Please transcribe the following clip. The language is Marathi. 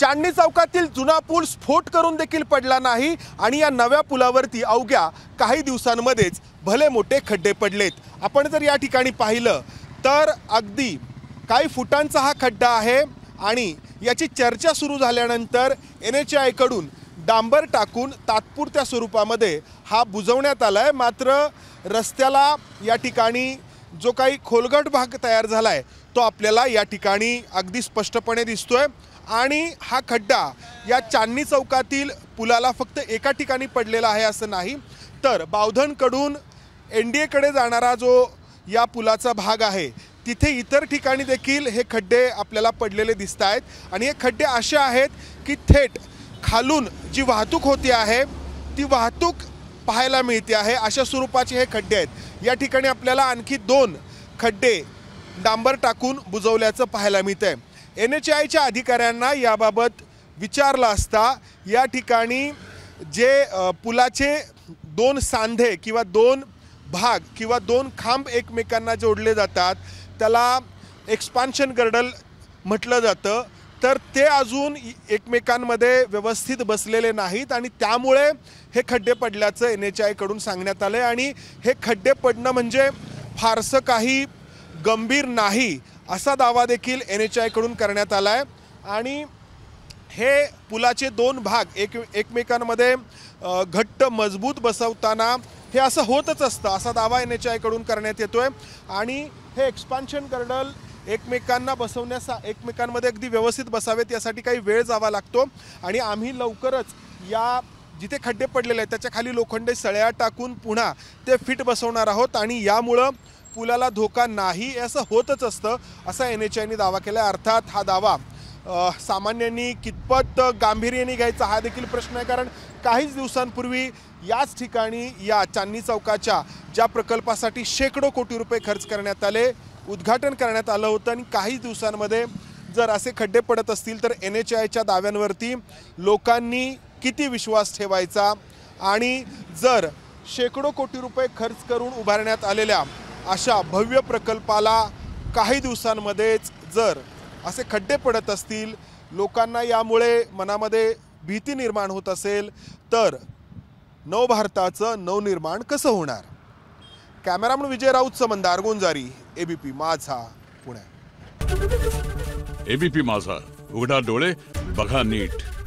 चांदणी चौकातील जुना पूल स्फोट करून देखील पडला नाही आणि या नव्या पुलावरती अवघ्या काही दिवसांमध्येच भले मोठे खड्डे पडलेत आपण जर या ठिकाणी पाहिलं तर अगदी काही फुटांचा हा खड्डा आहे आणि याची चर्चा सुरू झाल्यानंतर एन एच आयकडून डांबर टाकून तात्पुरत्या स्वरूपामध्ये हा बुजवण्यात आला आहे मात्र रस्त्याला या ठिकाणी जो काही खोलगट भाग तयार झाला आहे तो आपल्याला या ठिकाणी अगदी स्पष्टपणे दिसतोय आणि हा खड्डा या चांदणी चौकातील पुलाला फक्त एका ठिकाणी पडलेला आहे असं नाही तर बावधनकडून एन डी एकडे जाणारा जो या पुलाचा भाग आहे तिथे इतर ठिकाणी देखील हे खड्डे आपल्याला पडलेले दिसत आहेत आणि हे खड्डे असे आहेत की थेट खालून जी वाहतूक होती आहे ती वाहतूक पाहायला मिळते आहे अशा स्वरूपाचे हे खड्डे आहेत या ठिकाणी आपल्याला आणखी दोन खड्डे डांबर टाकून बुजवल्याचं पाहायला मिळतंय एन एच आयच्या अधिकाऱ्यांना याबाबत विचारलं असता या ठिकाणी जे पुलाचे दोन सांधे किंवा दोन भाग किंवा दोन खांब एकमेकांना जोडले जातात त्याला एक्सपान्शन गर्डल म्हटलं जातं तर ते अजून एकमेकांमध्ये व्यवस्थित बसलेले नाहीत आणि त्यामुळे हे खड्डे पडल्याचं एन एच आयकडून सांगण्यात आलं आणि हे खड्डे पडणं म्हणजे फारसं काही गंभीर नाही असा दावा देखील एन एच आयकडून करण्यात आला आहे आणि हे पुलाचे दोन भाग एक एकमेकांमध्ये घट्ट मजबूत बसवताना हे असं होतच असतं असा दावा एन एच आयकडून करण्यात येतो आहे आणि हे एक्सपान्शन कर्डल एकमेकांना बसवण्यासा एकमेकांमध्ये अगदी व्यवस्थित बसावेत यासाठी काही वेळ जावा लागतो आणि आम्ही लवकरच या जिथे खड्डे पडलेले आहेत त्याच्या खाली लोखंडे सळ्या टाकून पुन्हा ते फिट बसवणार आहोत आणि यामुळं पुलाला धोका नाही असं होतच असतं असा एन एच आयने दावा केला अर्थात हा दावा सामान्यांनी कितपत गांभीर्याने घ्यायचा हा देखील प्रश्न आहे कारण काहीच दिवसांपूर्वी याच ठिकाणी या चांदनी चौकाच्या ज्या प्रकल्पासाठी शेकडो कोटी रुपये खर्च करण्यात आले उद्घाटन करण्यात आलं होतं आणि काही दिवसांमध्ये जर असे खड्डे पडत असतील तर एन एच आयच्या दाव्यांवरती लोकांनी किती विश्वास ठेवायचा आणि जर शेकडो कोटी रुपये खर्च करून उभारण्यात आलेल्या अशा भव्य प्रकल्पाला काही दिवसांमध्येच जर असे खड्डे पडत असतील लोकांना यामुळे मनामध्ये भीती निर्माण होत असेल तर नवभारताचं नवनिर्माण कसं होणार कॅमेरामन विजय राऊत समंदार गुंजारी एबीपी माझा पुणे एबीपी माझा उघडा डोळे बघा नीट